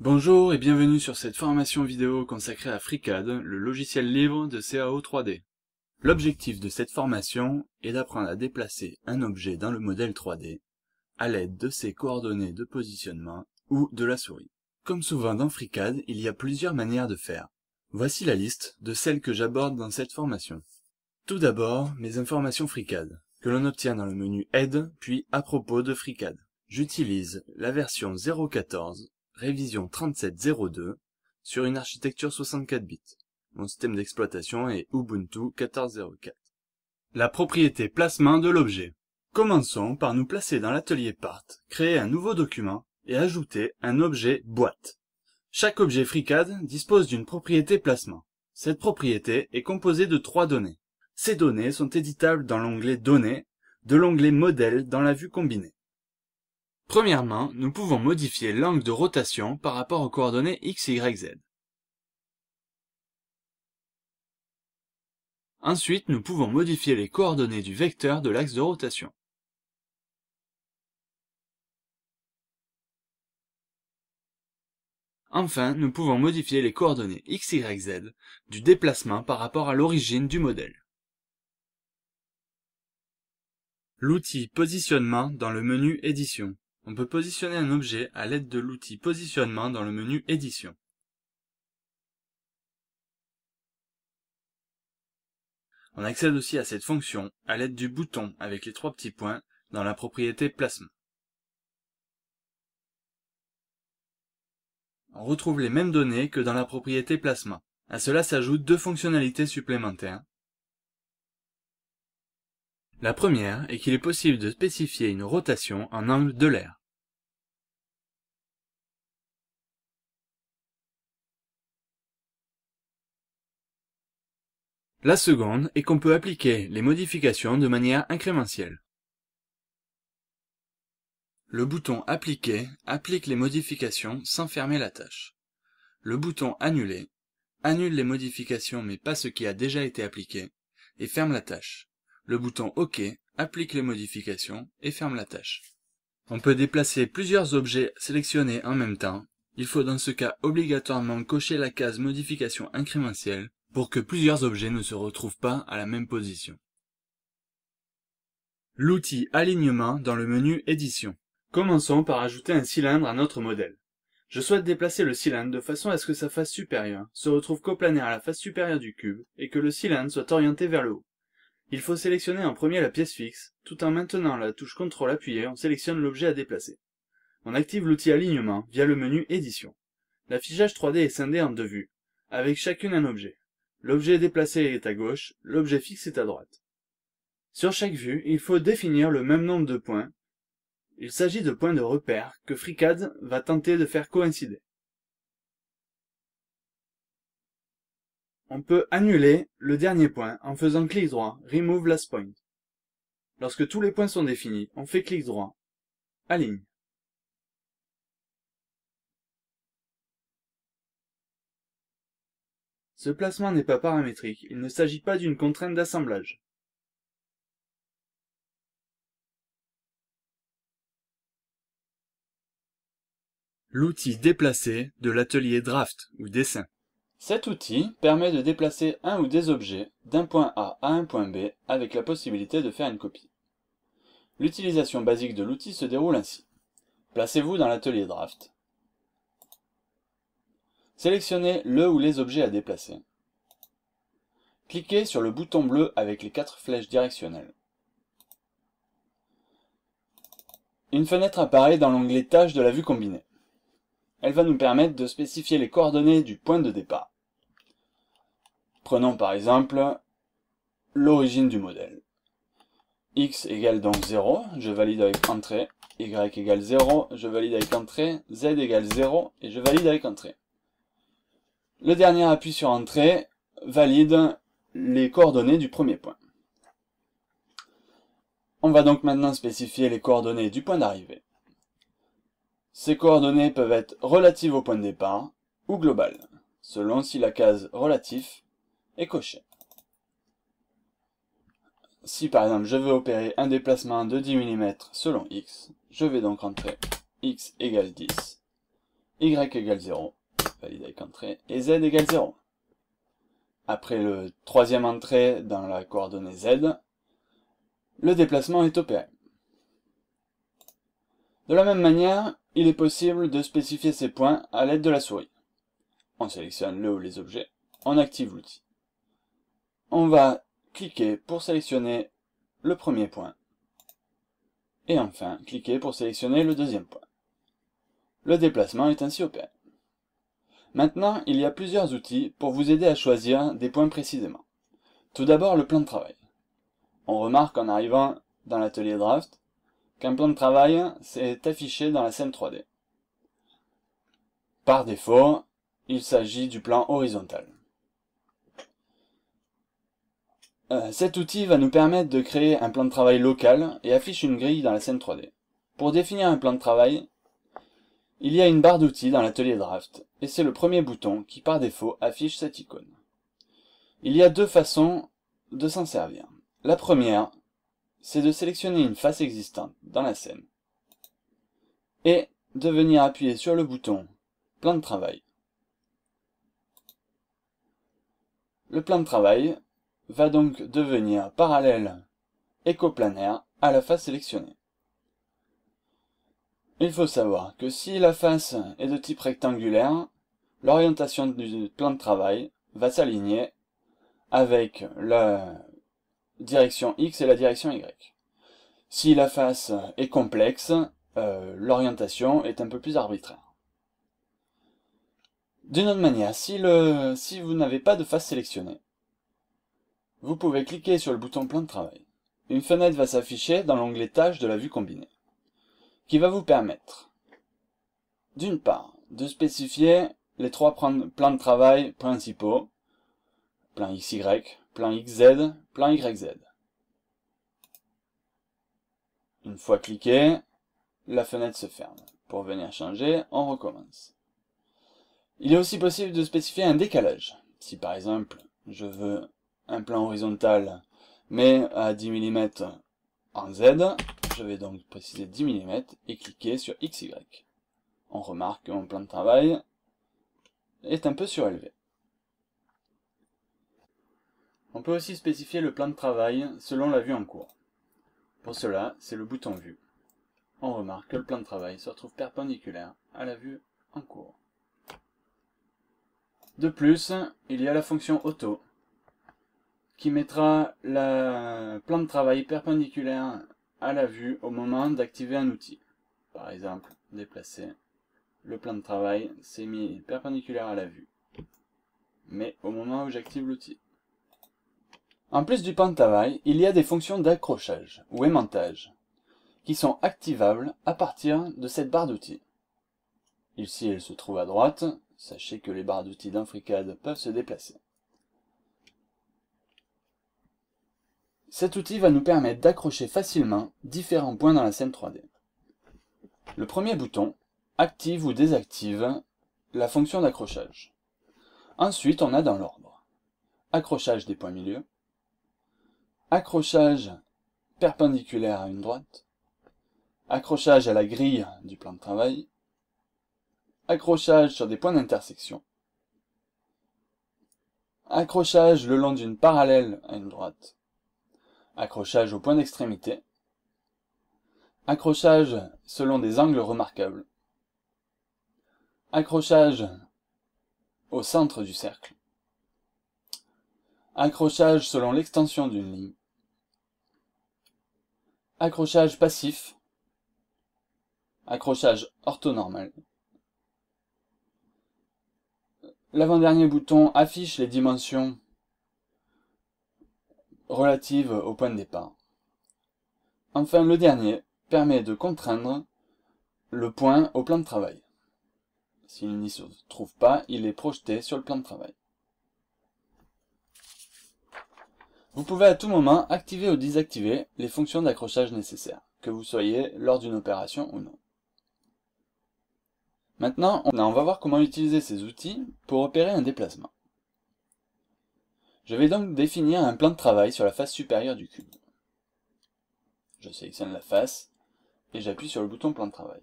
Bonjour et bienvenue sur cette formation vidéo consacrée à FreeCAD, le logiciel libre de CAO 3D. L'objectif de cette formation est d'apprendre à déplacer un objet dans le modèle 3D à l'aide de ses coordonnées de positionnement ou de la souris. Comme souvent dans FreeCAD, il y a plusieurs manières de faire. Voici la liste de celles que j'aborde dans cette formation. Tout d'abord, mes informations FreeCAD, que l'on obtient dans le menu Aide, puis À propos de FreeCAD. J'utilise la version 0.14 révision 3702 sur une architecture 64 bits. Mon système d'exploitation est Ubuntu 14.04. La propriété placement de l'objet. Commençons par nous placer dans l'atelier Part, créer un nouveau document et ajouter un objet boîte. Chaque objet FreeCAD dispose d'une propriété placement. Cette propriété est composée de trois données. Ces données sont éditables dans l'onglet Données, de l'onglet Modèle dans la vue combinée. Premièrement, nous pouvons modifier l'angle de rotation par rapport aux coordonnées x, y, z. Ensuite, nous pouvons modifier les coordonnées du vecteur de l'axe de rotation. Enfin, nous pouvons modifier les coordonnées x, y, z du déplacement par rapport à l'origine du modèle. L'outil Positionnement dans le menu Édition on peut positionner un objet à l'aide de l'outil Positionnement dans le menu Édition. On accède aussi à cette fonction à l'aide du bouton avec les trois petits points dans la propriété Placement. On retrouve les mêmes données que dans la propriété Placement. À cela s'ajoutent deux fonctionnalités supplémentaires, la première est qu'il est possible de spécifier une rotation en angle de l'air. La seconde est qu'on peut appliquer les modifications de manière incrémentielle. Le bouton Appliquer applique les modifications sans fermer la tâche. Le bouton Annuler annule les modifications mais pas ce qui a déjà été appliqué et ferme la tâche le bouton OK applique les modifications et ferme la tâche. On peut déplacer plusieurs objets sélectionnés en même temps. Il faut dans ce cas obligatoirement cocher la case modification incrémentielle pour que plusieurs objets ne se retrouvent pas à la même position. L'outil alignement dans le menu édition. Commençons par ajouter un cylindre à notre modèle. Je souhaite déplacer le cylindre de façon à ce que sa face supérieure se retrouve coplanaire à la face supérieure du cube et que le cylindre soit orienté vers le haut. Il faut sélectionner en premier la pièce fixe, tout en maintenant la touche CTRL appuyée, on sélectionne l'objet à déplacer. On active l'outil alignement via le menu Édition. L'affichage 3D est scindé en deux vues, avec chacune un objet. L'objet déplacé est à gauche, l'objet fixe est à droite. Sur chaque vue, il faut définir le même nombre de points. Il s'agit de points de repère que FreeCAD va tenter de faire coïncider. On peut annuler le dernier point en faisant clic droit Remove Last Point. Lorsque tous les points sont définis, on fait clic droit Aligne. Ce placement n'est pas paramétrique, il ne s'agit pas d'une contrainte d'assemblage. L'outil déplacé de l'atelier Draft ou Dessin. Cet outil permet de déplacer un ou des objets d'un point A à un point B avec la possibilité de faire une copie. L'utilisation basique de l'outil se déroule ainsi. Placez-vous dans l'atelier Draft. Sélectionnez le ou les objets à déplacer. Cliquez sur le bouton bleu avec les quatre flèches directionnelles. Une fenêtre apparaît dans l'onglet Tâches de la vue combinée. Elle va nous permettre de spécifier les coordonnées du point de départ. Prenons par exemple l'origine du modèle. x égale donc 0, je valide avec entrée. y égale 0, je valide avec entrée. z égale 0, et je valide avec entrée. Le dernier appui sur entrée valide les coordonnées du premier point. On va donc maintenant spécifier les coordonnées du point d'arrivée. Ces coordonnées peuvent être relatives au point de départ ou globales, selon si la case relatif est coché. Si par exemple je veux opérer un déplacement de 10 mm selon x, je vais donc entrer x égale 10, y égale 0, valide avec entrée, et z égale 0. Après le troisième entrée dans la coordonnée z, le déplacement est opéré. De la même manière, il est possible de spécifier ces points à l'aide de la souris. On sélectionne le ou les objets, on active l'outil. On va cliquer pour sélectionner le premier point. Et enfin, cliquer pour sélectionner le deuxième point. Le déplacement est ainsi opéré. Maintenant, il y a plusieurs outils pour vous aider à choisir des points précisément. Tout d'abord, le plan de travail. On remarque en arrivant dans l'atelier Draft qu'un plan de travail s'est affiché dans la scène 3D. Par défaut, il s'agit du plan horizontal. Euh, cet outil va nous permettre de créer un plan de travail local et affiche une grille dans la scène 3D. Pour définir un plan de travail, il y a une barre d'outils dans l'atelier Draft, et c'est le premier bouton qui par défaut affiche cette icône. Il y a deux façons de s'en servir. La première, c'est de sélectionner une face existante dans la scène, et de venir appuyer sur le bouton Plan de travail. Le plan de travail va donc devenir parallèle écoplanaire à la face sélectionnée. Il faut savoir que si la face est de type rectangulaire, l'orientation du plan de travail va s'aligner avec la direction X et la direction Y. Si la face est complexe, euh, l'orientation est un peu plus arbitraire. D'une autre manière, si, le, si vous n'avez pas de face sélectionnée, vous pouvez cliquer sur le bouton plan de travail. Une fenêtre va s'afficher dans l'onglet tâches de la vue combinée, qui va vous permettre, d'une part, de spécifier les trois plans de travail principaux, plan XY, plan XZ, plan YZ. Une fois cliqué, la fenêtre se ferme. Pour venir changer, on recommence. Il est aussi possible de spécifier un décalage. Si par exemple, je veux un plan horizontal, mais à 10 mm en Z. Je vais donc préciser 10 mm et cliquer sur XY. On remarque que mon plan de travail est un peu surélevé. On peut aussi spécifier le plan de travail selon la vue en cours. Pour cela, c'est le bouton Vue. On remarque que le plan de travail se retrouve perpendiculaire à la vue en cours. De plus, il y a la fonction Auto qui mettra le plan de travail perpendiculaire à la vue au moment d'activer un outil. Par exemple, déplacer le plan de travail, s'est mis perpendiculaire à la vue, mais au moment où j'active l'outil. En plus du plan de travail, il y a des fonctions d'accrochage ou aimantage qui sont activables à partir de cette barre d'outils. Ici, elle se trouve à droite. Sachez que les barres d'outils d'un FreeCAD peuvent se déplacer. Cet outil va nous permettre d'accrocher facilement différents points dans la scène 3D. Le premier bouton active ou désactive la fonction d'accrochage. Ensuite, on a dans l'ordre accrochage des points milieux, accrochage perpendiculaire à une droite, accrochage à la grille du plan de travail, accrochage sur des points d'intersection, accrochage le long d'une parallèle à une droite, accrochage au point d'extrémité, accrochage selon des angles remarquables, accrochage au centre du cercle, accrochage selon l'extension d'une ligne, accrochage passif, accrochage orthonormal. L'avant-dernier bouton affiche les dimensions relative au point de départ. Enfin, le dernier permet de contraindre le point au plan de travail. S'il n'y se trouve pas, il est projeté sur le plan de travail. Vous pouvez à tout moment activer ou désactiver les fonctions d'accrochage nécessaires, que vous soyez lors d'une opération ou non. Maintenant, on va voir comment utiliser ces outils pour opérer un déplacement. Je vais donc définir un plan de travail sur la face supérieure du cube. Je sélectionne la face et j'appuie sur le bouton plan de travail.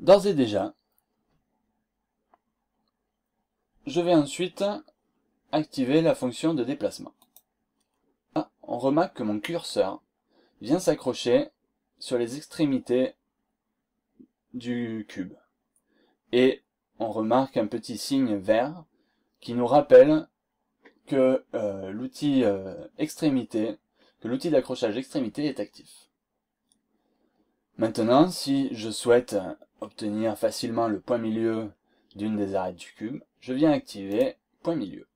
D'ores et déjà, je vais ensuite activer la fonction de déplacement. on remarque que mon curseur vient s'accrocher sur les extrémités du cube. Et on remarque un petit signe vert qui nous rappelle que euh, l'outil euh, extrémité, que l'outil d'accrochage extrémité est actif. Maintenant, si je souhaite obtenir facilement le point milieu d'une des arêtes du cube, je viens activer point milieu.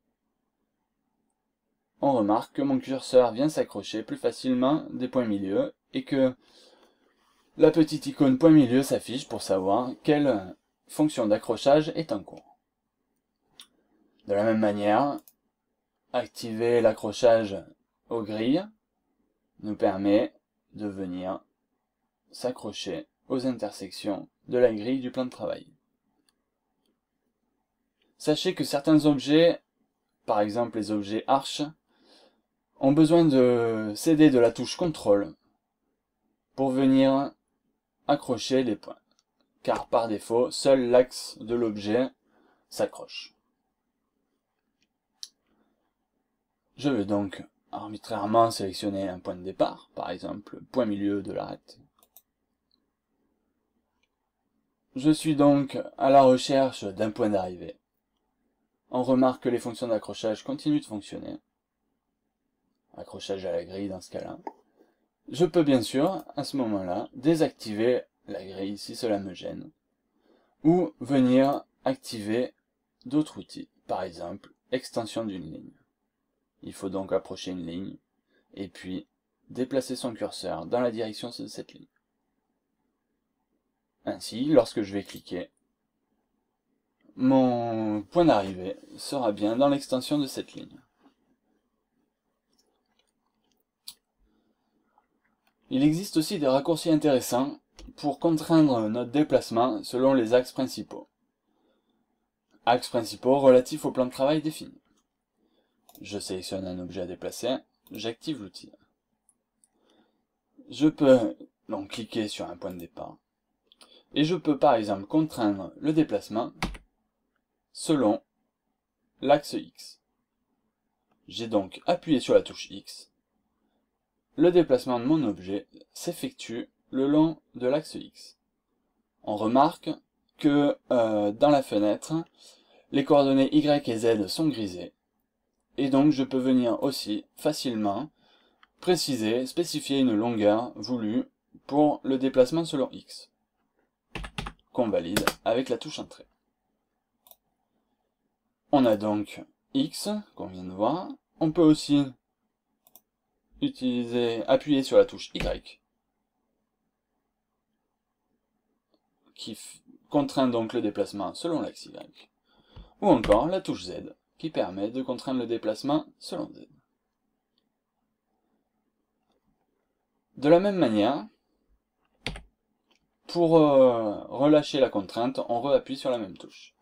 On remarque que mon curseur vient s'accrocher plus facilement des points milieux et que la petite icône point milieu s'affiche pour savoir quelle fonction d'accrochage est en cours. De la même manière, activer l'accrochage aux grilles nous permet de venir s'accrocher aux intersections de la grille du plan de travail. Sachez que certains objets, par exemple les objets arches, ont besoin de céder de la touche contrôle pour venir accrocher les points. Car par défaut, seul l'axe de l'objet s'accroche. Je vais donc arbitrairement sélectionner un point de départ, par exemple point milieu de l'arête. Je suis donc à la recherche d'un point d'arrivée. On remarque que les fonctions d'accrochage continuent de fonctionner. Accrochage à la grille dans ce cas-là. Je peux bien sûr, à ce moment-là, désactiver la grille si cela me gêne, ou venir activer d'autres outils, par exemple extension d'une ligne. Il faut donc approcher une ligne, et puis déplacer son curseur dans la direction de cette ligne. Ainsi, lorsque je vais cliquer, mon point d'arrivée sera bien dans l'extension de cette ligne. Il existe aussi des raccourcis intéressants pour contraindre notre déplacement selon les axes principaux. Axes principaux relatifs au plan de travail défini. Je sélectionne un objet à déplacer. J'active l'outil. Je peux donc cliquer sur un point de départ. Et je peux par exemple contraindre le déplacement selon l'axe X. J'ai donc appuyé sur la touche X. Le déplacement de mon objet s'effectue le long de l'axe X. On remarque que euh, dans la fenêtre, les coordonnées Y et Z sont grisées et donc je peux venir aussi facilement préciser, spécifier une longueur voulue pour le déplacement selon x, qu'on valide avec la touche entrée. On a donc x, qu'on vient de voir. On peut aussi utiliser, appuyer sur la touche y, qui contraint donc le déplacement selon l'axe y, ou encore la touche z, qui permet de contraindre le déplacement selon z. De la même manière, pour euh, relâcher la contrainte, on réappuie sur la même touche.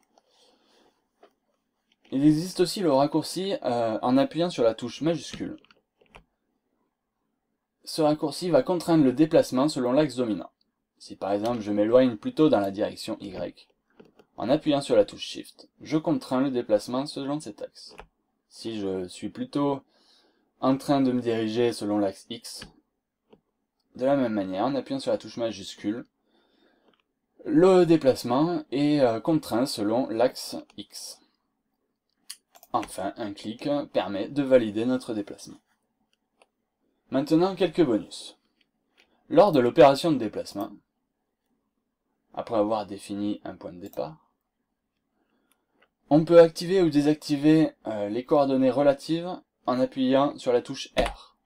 Il existe aussi le raccourci euh, en appuyant sur la touche majuscule. Ce raccourci va contraindre le déplacement selon l'axe dominant. Si par exemple je m'éloigne plutôt dans la direction Y, en appuyant sur la touche Shift, je contrains le déplacement selon cet axe. Si je suis plutôt en train de me diriger selon l'axe X, de la même manière, en appuyant sur la touche majuscule, le déplacement est euh, contraint selon l'axe X. Enfin, un clic permet de valider notre déplacement. Maintenant, quelques bonus. Lors de l'opération de déplacement, après avoir défini un point de départ, on peut activer ou désactiver euh, les coordonnées relatives en appuyant sur la touche R.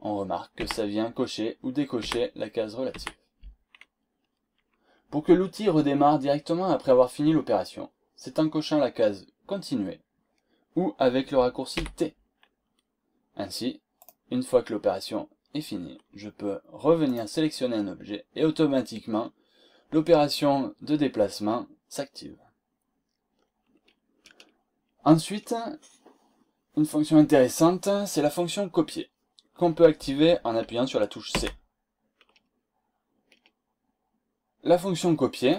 On remarque que ça vient cocher ou décocher la case relative. Pour que l'outil redémarre directement après avoir fini l'opération, c'est en cochant la case Continuer ou avec le raccourci T. Ainsi, une fois que l'opération est finie, je peux revenir sélectionner un objet et automatiquement, l'opération de déplacement s'active. Ensuite, une fonction intéressante, c'est la fonction copier, qu'on peut activer en appuyant sur la touche C. La fonction copier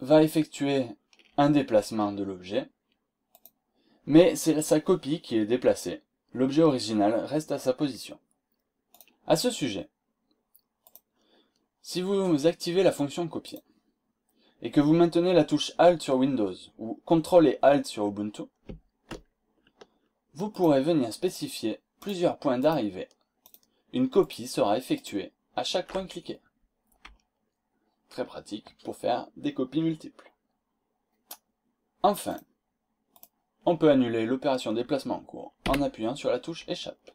va effectuer un déplacement de l'objet, mais c'est sa copie qui est déplacée. L'objet original reste à sa position. À ce sujet, si vous activez la fonction copier, et que vous maintenez la touche Alt sur Windows ou Ctrl et Alt sur Ubuntu, vous pourrez venir spécifier plusieurs points d'arrivée. Une copie sera effectuée à chaque point cliqué. Très pratique pour faire des copies multiples. Enfin, on peut annuler l'opération déplacement en cours en appuyant sur la touche Échappe.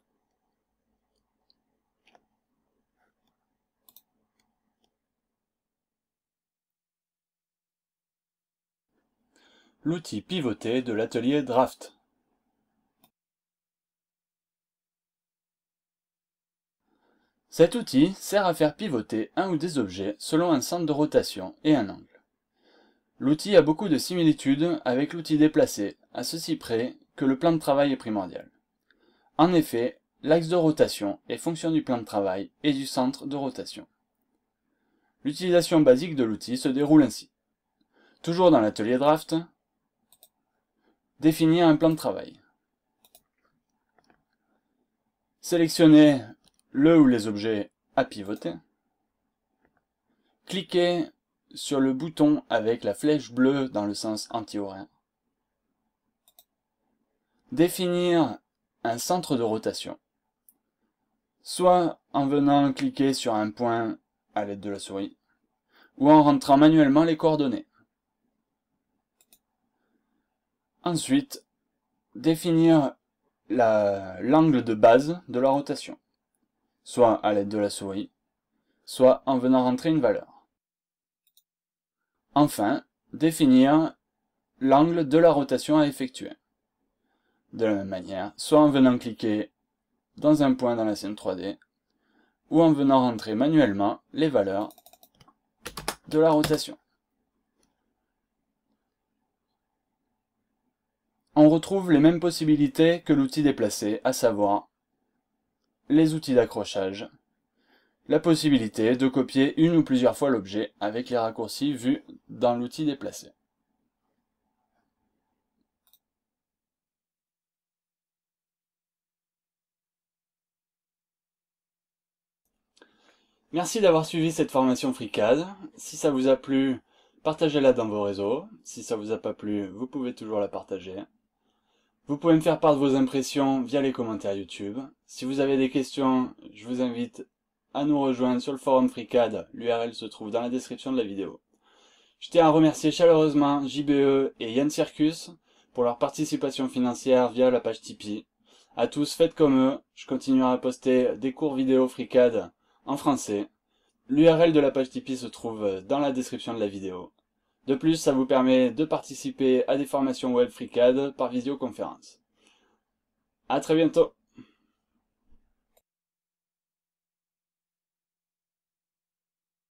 l'outil pivoté de l'atelier Draft. Cet outil sert à faire pivoter un ou des objets selon un centre de rotation et un angle. L'outil a beaucoup de similitudes avec l'outil déplacé, à ceci près que le plan de travail est primordial. En effet, l'axe de rotation est fonction du plan de travail et du centre de rotation. L'utilisation basique de l'outil se déroule ainsi. Toujours dans l'atelier Draft, Définir un plan de travail. Sélectionnez le ou les objets à pivoter. Cliquez sur le bouton avec la flèche bleue dans le sens antihoraire. Définir un centre de rotation. Soit en venant cliquer sur un point à l'aide de la souris, ou en rentrant manuellement les coordonnées. Ensuite, définir l'angle de base de la rotation, soit à l'aide de la souris, soit en venant rentrer une valeur. Enfin, définir l'angle de la rotation à effectuer. De la même manière, soit en venant cliquer dans un point dans la scène 3D, ou en venant rentrer manuellement les valeurs de la rotation. on retrouve les mêmes possibilités que l'outil déplacé, à savoir les outils d'accrochage, la possibilité de copier une ou plusieurs fois l'objet avec les raccourcis vus dans l'outil déplacé. Merci d'avoir suivi cette formation FreeCAD. Si ça vous a plu, partagez-la dans vos réseaux. Si ça vous a pas plu, vous pouvez toujours la partager. Vous pouvez me faire part de vos impressions via les commentaires YouTube. Si vous avez des questions, je vous invite à nous rejoindre sur le forum FreeCAD, l'URL se trouve dans la description de la vidéo. Je tiens à remercier chaleureusement JBE et Yann Circus pour leur participation financière via la page Tipeee. À tous, faites comme eux, je continuerai à poster des cours vidéo FreeCAD en français. L'URL de la page Tipeee se trouve dans la description de la vidéo. De plus, ça vous permet de participer à des formations web FreeCAD par visioconférence. À très bientôt